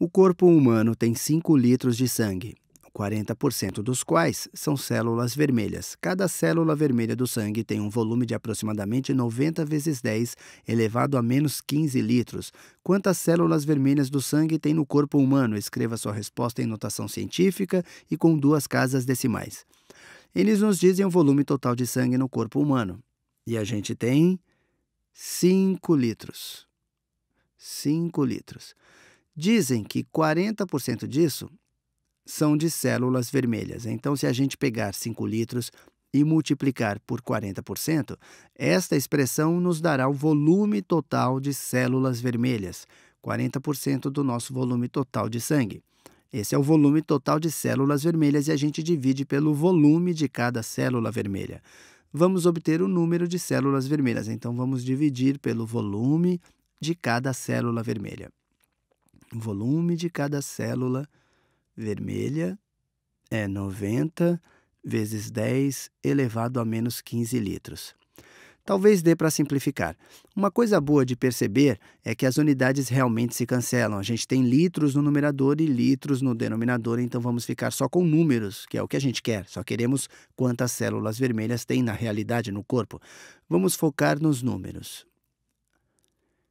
O corpo humano tem 5 litros de sangue, 40% dos quais são células vermelhas. Cada célula vermelha do sangue tem um volume de aproximadamente 90 vezes 10 elevado a menos 15 litros. Quantas células vermelhas do sangue tem no corpo humano? Escreva sua resposta em notação científica e com duas casas decimais. Eles nos dizem o volume total de sangue no corpo humano. E a gente tem 5 litros. 5 litros. Dizem que 40% disso são de células vermelhas. Então, se a gente pegar 5 litros e multiplicar por 40%, esta expressão nos dará o volume total de células vermelhas, 40% do nosso volume total de sangue. Esse é o volume total de células vermelhas e a gente divide pelo volume de cada célula vermelha. Vamos obter o número de células vermelhas, então vamos dividir pelo volume de cada célula vermelha. O volume de cada célula vermelha é 90 vezes 10 elevado a menos 15 litros. Talvez dê para simplificar. Uma coisa boa de perceber é que as unidades realmente se cancelam. A gente tem litros no numerador e litros no denominador, então vamos ficar só com números, que é o que a gente quer. Só queremos quantas células vermelhas tem na realidade no corpo. Vamos focar nos números.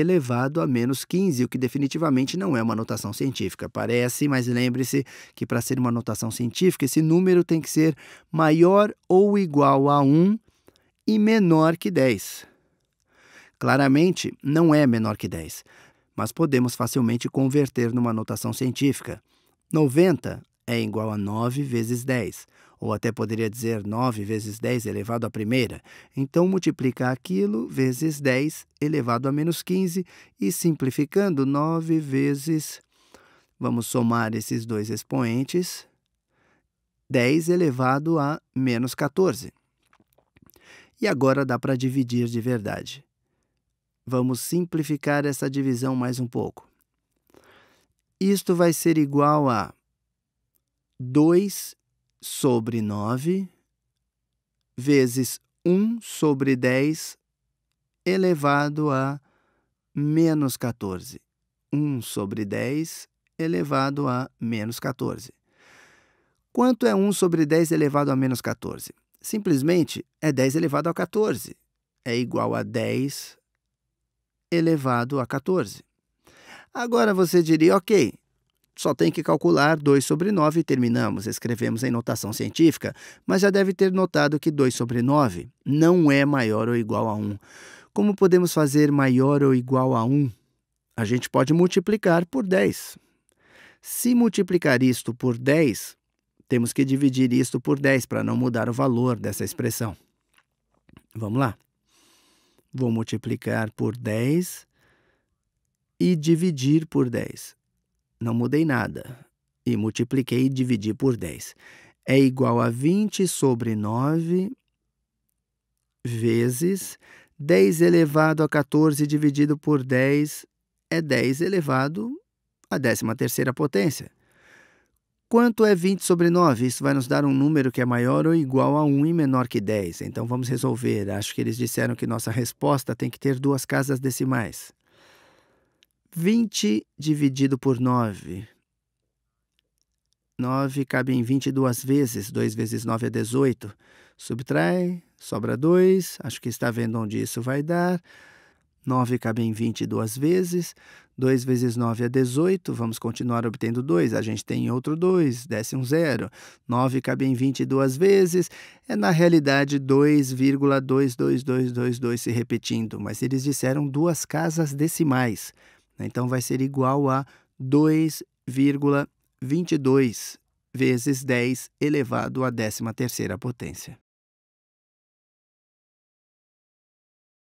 elevado a menos 15, o que definitivamente não é uma notação científica. Parece, mas lembre-se que para ser uma notação científica, esse número tem que ser maior ou igual a 1 e menor que 10. Claramente, não é menor que 10, mas podemos facilmente converter numa notação científica. 90 é igual a 9 vezes 10 ou até poderia dizer 9 vezes 10 elevado à primeira. Então multiplica aquilo vezes 10 elevado a menos 15 e simplificando 9 vezes. Vamos somar esses dois expoentes. 10 elevado a menos 14. E agora dá para dividir de verdade. Vamos simplificar essa divisão mais um pouco. Isto vai ser igual a 2 sobre 9 vezes 1 sobre 10 elevado a menos 14. 1 sobre 10 elevado a menos 14. Quanto é 1 sobre 10 elevado a menos 14? Simplesmente é 10 elevado a 14. É igual a 10 elevado a 14. Agora você diria, ok, só tem que calcular 2 sobre 9 e terminamos. Escrevemos em notação científica, mas já deve ter notado que 2 sobre 9 não é maior ou igual a 1. Como podemos fazer maior ou igual a 1? A gente pode multiplicar por 10. Se multiplicar isto por 10, temos que dividir isto por 10 para não mudar o valor dessa expressão. Vamos lá. Vou multiplicar por 10 e dividir por 10 não mudei nada, e multipliquei e dividi por 10. É igual a 20 sobre 9 vezes 10 elevado a 14 dividido por 10 é 10 elevado à 13ª potência. Quanto é 20 sobre 9? Isso vai nos dar um número que é maior ou igual a 1 e menor que 10. Então vamos resolver. Acho que eles disseram que nossa resposta tem que ter duas casas decimais. 20 dividido por 9. 9 cabe em 20 duas vezes. 2 vezes 9 é 18. Subtrai, sobra 2. Acho que está vendo onde isso vai dar. 9 cabe em 20 duas vezes. 2 vezes 9 é 18. Vamos continuar obtendo 2. A gente tem outro 2, desce um zero. 9 cabe em 20 duas vezes. É, na realidade, 2,22222 se repetindo. Mas eles disseram duas casas decimais. Né? Então, vai ser igual a 2,22 vezes 10 elevado à 13ª potência.